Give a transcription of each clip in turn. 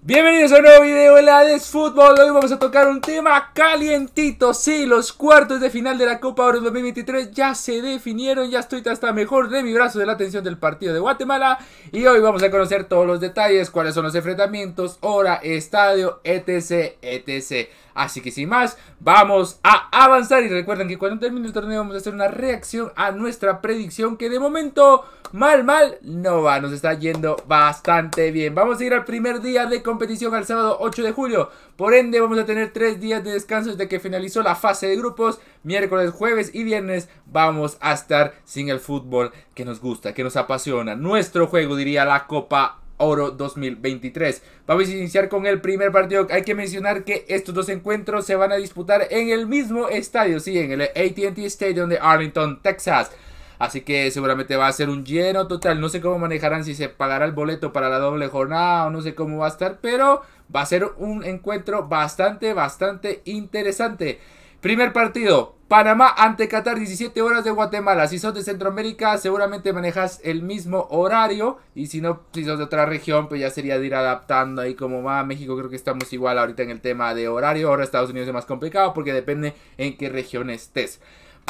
Bienvenidos a un nuevo video de la Desfútbol. Hoy vamos a tocar un tema calientito. Sí, los cuartos de final de la Copa Oro 2023 ya se definieron. Ya estoy hasta mejor de mi brazo de la atención del partido de Guatemala. Y hoy vamos a conocer todos los detalles: cuáles son los enfrentamientos, hora, estadio, etc. etc. Así que sin más, vamos a avanzar. Y recuerden que cuando termine el torneo, vamos a hacer una reacción a nuestra predicción. Que de momento, mal, mal, no va. Nos está yendo bastante bien. Vamos a ir al primer día de competición al sábado 8 de julio. Por ende, vamos a tener tres días de descanso desde que finalizó la fase de grupos. Miércoles, jueves y viernes vamos a estar sin el fútbol que nos gusta, que nos apasiona. Nuestro juego, diría la Copa Oro 2023. Vamos a iniciar con el primer partido. Hay que mencionar que estos dos encuentros se van a disputar en el mismo estadio, sí, en el ATT Stadium de Arlington, Texas. Así que seguramente va a ser un lleno total. No sé cómo manejarán si se pagará el boleto para la doble jornada o no sé cómo va a estar, pero va a ser un encuentro bastante, bastante interesante. Primer partido, Panamá ante Qatar, 17 horas de Guatemala. Si sos de Centroamérica, seguramente manejas el mismo horario. Y si no, si sos de otra región, pues ya sería de ir adaptando ahí como va. Ah, México creo que estamos igual ahorita en el tema de horario. Ahora Estados Unidos es más complicado porque depende en qué región estés.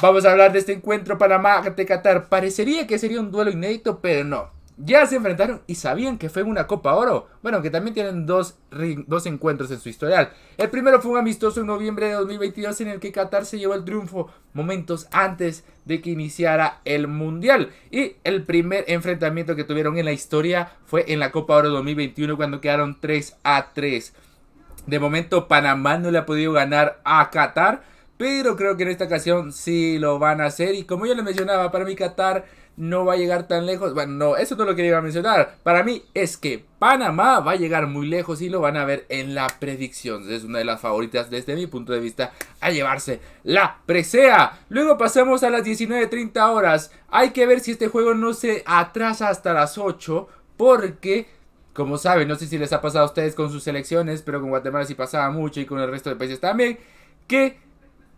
Vamos a hablar de este encuentro Panamá de Qatar. Parecería que sería un duelo inédito, pero no. Ya se enfrentaron y sabían que fue una Copa Oro. Bueno, que también tienen dos, dos encuentros en su historial. El primero fue un amistoso en noviembre de 2022 en el que Qatar se llevó el triunfo momentos antes de que iniciara el Mundial. Y el primer enfrentamiento que tuvieron en la historia fue en la Copa Oro 2021 cuando quedaron 3 a 3. De momento Panamá no le ha podido ganar a Qatar pero creo que en esta ocasión sí lo van a hacer. Y como yo les mencionaba, para mí Qatar no va a llegar tan lejos. Bueno, no, eso no lo quería mencionar. Para mí es que Panamá va a llegar muy lejos y lo van a ver en la predicción. Es una de las favoritas desde mi punto de vista a llevarse la presea. Luego pasamos a las 19.30 horas. Hay que ver si este juego no se atrasa hasta las 8 porque... Como saben, no sé si les ha pasado a ustedes con sus selecciones, pero con Guatemala sí pasaba mucho y con el resto de países también, que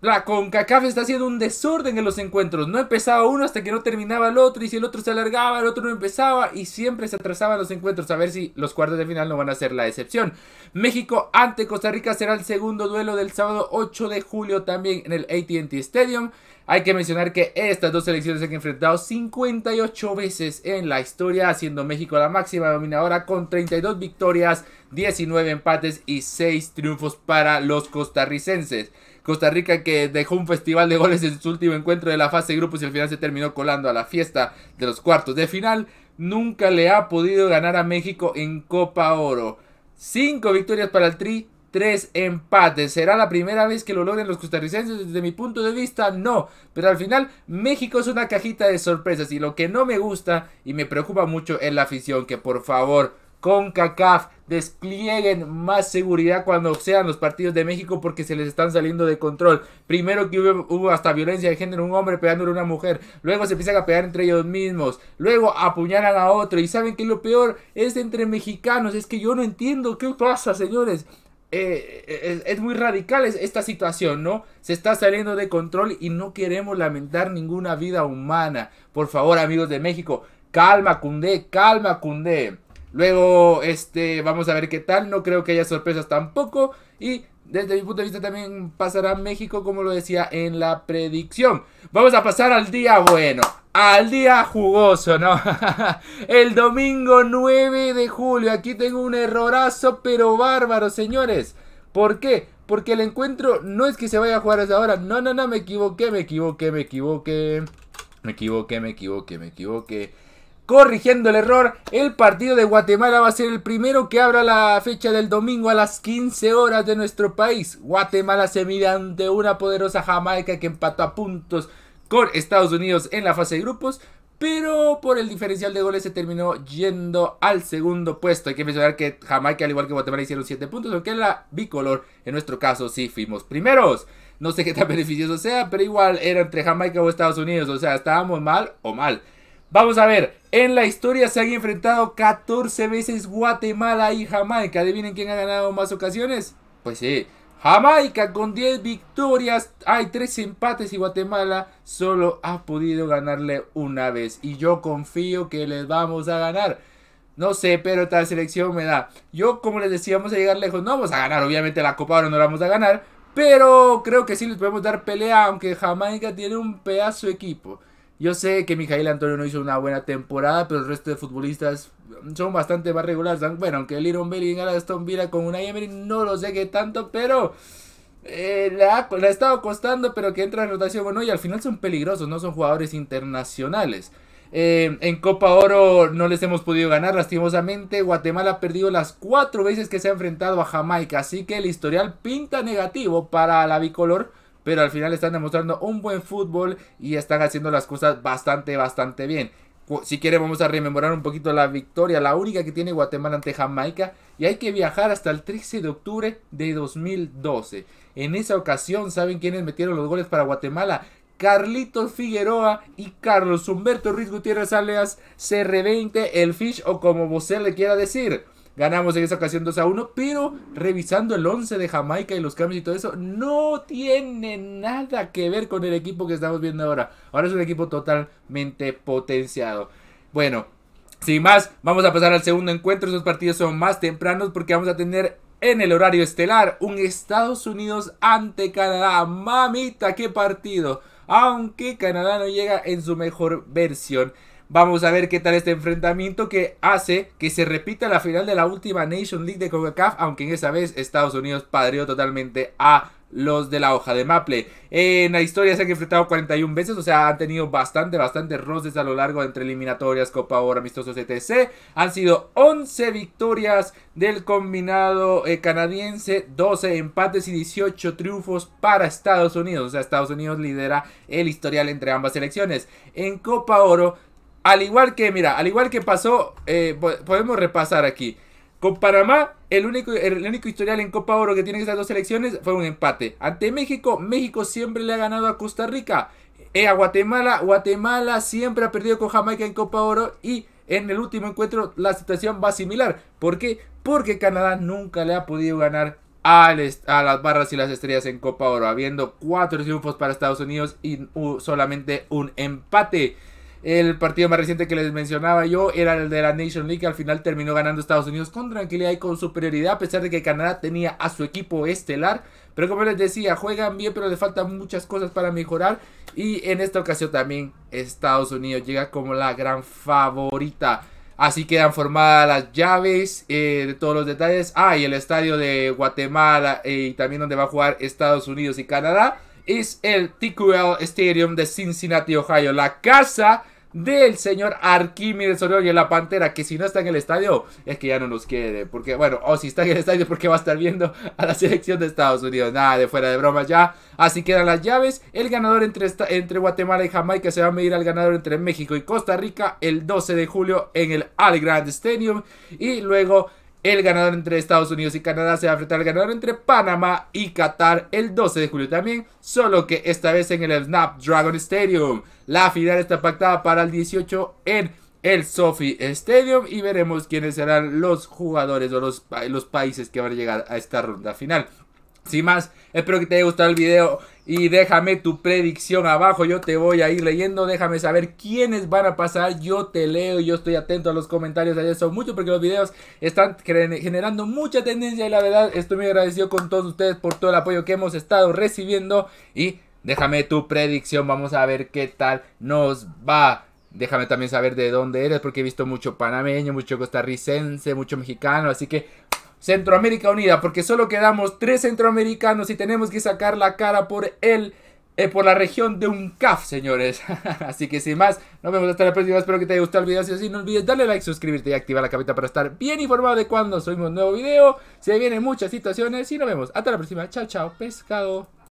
la CONCACAF está haciendo un desorden en los encuentros. No empezaba uno hasta que no terminaba el otro. Y si el otro se alargaba, el otro no empezaba. Y siempre se atrasaban los encuentros. A ver si los cuartos de final no van a ser la excepción. México ante Costa Rica será el segundo duelo del sábado 8 de julio también en el ATT Stadium. Hay que mencionar que estas dos selecciones se han enfrentado 58 veces en la historia, haciendo México la máxima dominadora con 32 victorias, 19 empates y 6 triunfos para los costarricenses. Costa Rica que dejó un festival de goles en su último encuentro de la fase de grupos y al final se terminó colando a la fiesta de los cuartos de final, nunca le ha podido ganar a México en Copa Oro. Cinco victorias para el Tri, tres empates. ¿Será la primera vez que lo logren los costarricenses? Desde mi punto de vista, no. Pero al final, México es una cajita de sorpresas. Y lo que no me gusta y me preocupa mucho es la afición. Que por favor, con cacaf, desplieguen más seguridad cuando sean los partidos de México porque se les están saliendo de control. Primero que hubo, hasta violencia de género, un hombre pegándole a una mujer, luego se empiezan a pegar entre ellos mismos, luego apuñalan a otro y saben que lo peor es entre mexicanos, es que yo no entiendo qué pasa, señores. Eh, eh, es, muy radical esta situación, ¿no? Se está saliendo de control y no queremos lamentar ninguna vida humana. Por favor, amigos de México, calma, Cundé, calma, Cundé. Luego, este, vamos a ver qué tal. No creo que haya sorpresas tampoco. Y desde mi punto de vista también pasará México, como lo decía en la predicción. Vamos a pasar al día bueno. Al día jugoso, ¿no? El domingo 9 de julio. Aquí tengo un errorazo, pero bárbaro, señores. ¿Por qué? Porque el encuentro no es que se vaya a jugar hasta ahora No, no, no, me equivoqué, me equivoqué, me equivoqué. Me equivoqué, me equivoqué, me equivoqué corrigiendo el error. El partido de Guatemala va a ser el primero que abra la fecha del domingo a las 15 horas de nuestro país. Guatemala se mide ante una poderosa Jamaica que empató a puntos con Estados Unidos en la fase de grupos. Pero por el diferencial de goles se terminó yendo al segundo puesto. Hay que mencionar que Jamaica, al igual que Guatemala, hicieron 7 puntos, aunque en la bicolor, en nuestro caso, sí fuimos primeros. No sé qué tan beneficioso sea, pero igual era entre Jamaica o Estados Unidos. O sea, estábamos mal o mal. Vamos a ver, en la historia se han enfrentado 14 veces Guatemala y Jamaica. ¿Adivinen quién ha ganado más ocasiones? Pues sí, Jamaica con 10 victorias, hay 3 empates y Guatemala solo ha podido ganarle una vez. Y yo confío que les vamos a ganar. No sé, pero esta selección me da. Yo, como les decía, vamos a llegar lejos. No vamos a ganar, obviamente la Copa ahora no la vamos a ganar. Pero creo que sí les podemos dar pelea, aunque Jamaica tiene un pedazo de equipo. Yo sé que Mijail Antonio no hizo una buena temporada, pero el resto de futbolistas son bastante más regulares. Bueno, aunque el Iron y en Aston Villa con una Emery no lo sé tanto, pero eh, La ha, estado costando, pero que entra en rotación Bueno, Y al final son peligrosos, no son jugadores internacionales. Eh, en Copa Oro no les hemos podido ganar, lastimosamente. Guatemala ha perdido las cuatro veces que se ha enfrentado a Jamaica. Así que el historial pinta negativo para la bicolor pero al final están demostrando un buen fútbol y están haciendo las cosas bastante, bastante bien. Si quiere vamos a rememorar un poquito la victoria, la única que tiene Guatemala ante Jamaica. Y hay que viajar hasta el 13 de octubre de 2012. En esa ocasión, ¿saben quiénes metieron los goles para Guatemala? Carlitos Figueroa y Carlos Humberto Ruiz Gutiérrez Aleas. CR20, el Fish o como vos le quiera decir. Ganamos en esa ocasión 2 a 1, pero revisando el 11 de Jamaica y los cambios y todo eso, no tiene nada que ver con el equipo que estamos viendo ahora. Ahora es un equipo totalmente potenciado. Bueno, sin más, vamos a pasar al segundo encuentro. Esos partidos son más tempranos porque vamos a tener en el horario estelar un Estados Unidos ante Canadá. Mamita, qué partido. Aunque Canadá no llega en su mejor versión. Vamos a ver qué tal este enfrentamiento que hace que se repita la final de la última Nation League de CONCACAF, aunque en esa vez Estados Unidos padrió totalmente a los de la hoja de Maple. En la historia se han enfrentado 41 veces, o sea, han tenido bastante, bastante roces a lo largo entre eliminatorias, Copa Oro, amistosos, etc. Han sido 11 victorias del combinado eh, canadiense, 12 empates y 18 triunfos para Estados Unidos. O sea, Estados Unidos lidera el historial entre ambas selecciones. En Copa Oro al igual que, mira, al igual que pasó, eh, podemos repasar aquí. Con Panamá, el único, el único historial en Copa Oro que tienen estas dos selecciones fue un empate. Ante México, México siempre le ha ganado a Costa Rica. Eh, a Guatemala, Guatemala siempre ha perdido con Jamaica en Copa Oro y en el último encuentro la situación va similar. ¿Por qué? Porque Canadá nunca le ha podido ganar a, las barras y las estrellas en Copa Oro, habiendo cuatro triunfos para Estados Unidos y solamente un empate. El partido más reciente que les mencionaba yo era el de la Nation League, al final terminó ganando Estados Unidos con tranquilidad y con superioridad, a pesar de que Canadá tenía a su equipo estelar. Pero como les decía, juegan bien, pero le faltan muchas cosas para mejorar. Y en esta ocasión también Estados Unidos llega como la gran favorita. Así quedan formadas las llaves eh, de todos los detalles. Ah, y el estadio de Guatemala eh, y también donde va a jugar Estados Unidos y Canadá es el TQL Stadium de Cincinnati, Ohio, la casa del señor Arquímedes de la pantera, que si no está en el estadio es que ya no nos quiere, porque bueno, o si está en el estadio porque va a estar viendo a la selección de Estados Unidos, nada de fuera de broma ya, así quedan las llaves, el ganador entre, entre Guatemala y Jamaica se va a medir al ganador entre México y Costa Rica el 12 de julio en el All Grand Stadium y luego el ganador entre Estados Unidos y Canadá se va a enfrentar al ganador entre Panamá y Qatar el 12 de julio también, solo que esta vez en el Snapdragon Stadium. La final está pactada para el 18 en el Sophie Stadium y veremos quiénes serán los jugadores o los, los países que van a llegar a esta ronda final. Sin más, espero que te haya gustado el video y déjame tu predicción abajo. Yo te voy a ir leyendo. Déjame saber quiénes van a pasar. Yo te leo y yo estoy atento a los comentarios. Hay eso mucho porque los videos están generando mucha tendencia. Y la verdad, estoy muy agradecido con todos ustedes por todo el apoyo que hemos estado recibiendo. Y déjame tu predicción. Vamos a ver qué tal nos va. Déjame también saber de dónde eres, porque he visto mucho panameño, mucho costarricense, mucho mexicano. Así que Centroamérica Unida, porque solo quedamos tres centroamericanos y tenemos que sacar la cara por el eh, por la región de un CAF, señores. así que sin más, nos vemos hasta la próxima. Espero que te haya gustado el video. Si así, no olvides darle like, suscribirte y activar la campanita para estar bien informado de cuando subimos un nuevo video. Se vienen muchas situaciones y nos vemos. Hasta la próxima. Chao, chao, pescado.